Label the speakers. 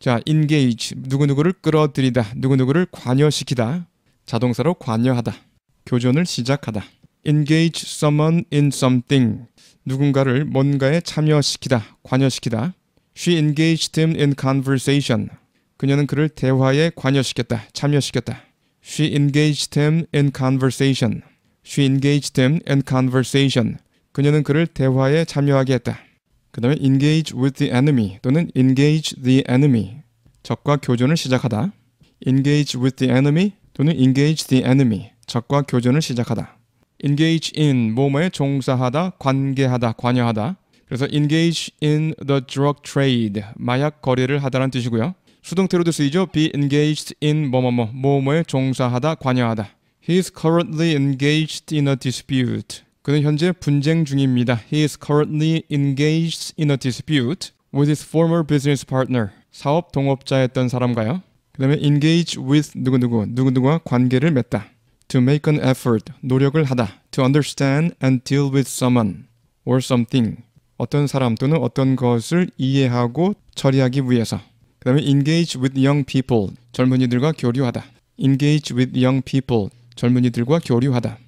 Speaker 1: 자, engage 누구누구를 끌어들이다, 누구누구를 관여시키다. 자동사로 관여하다. 교전을 시작하다. engage someone in something 누군가를 뭔가에 참여시키다, 관여시키다. She engaged him in conversation. 그녀는 그를 대화에 관여시켰다, 참여시켰다. She engaged him in conversation. She engaged him in conversation. 그녀는 그를 대화에 참여하게 했다. 그 다음에 engage with the enemy 또는 engage the enemy 적과 교전을 시작하다 engage with the enemy 또는 engage the enemy 적과 교전을 시작하다 engage in 뭐뭐에 종사하다 관계하다 관여하다 그래서 engage in the drug trade 마약 거래를 하다라 뜻이고요 수동태로도 쓰이죠 be engaged in 뭐뭐뭐 뭐뭐에 종사하다 관여하다 He is currently engaged in a dispute 그는 현재 분쟁 중입니다. He is currently engaged in a dispute with his former business partner. 사업 동업자였던 사람과요. 그 다음에 engage with 누구누구, 누구누구와 관계를 맺다. To make an effort, 노력을 하다. To understand and deal with someone or something. 어떤 사람 또는 어떤 것을 이해하고 처리하기 위해서. 그 다음에 engage with young people, 젊은이들과 교류하다. engage with young people, 젊은이들과 교류하다.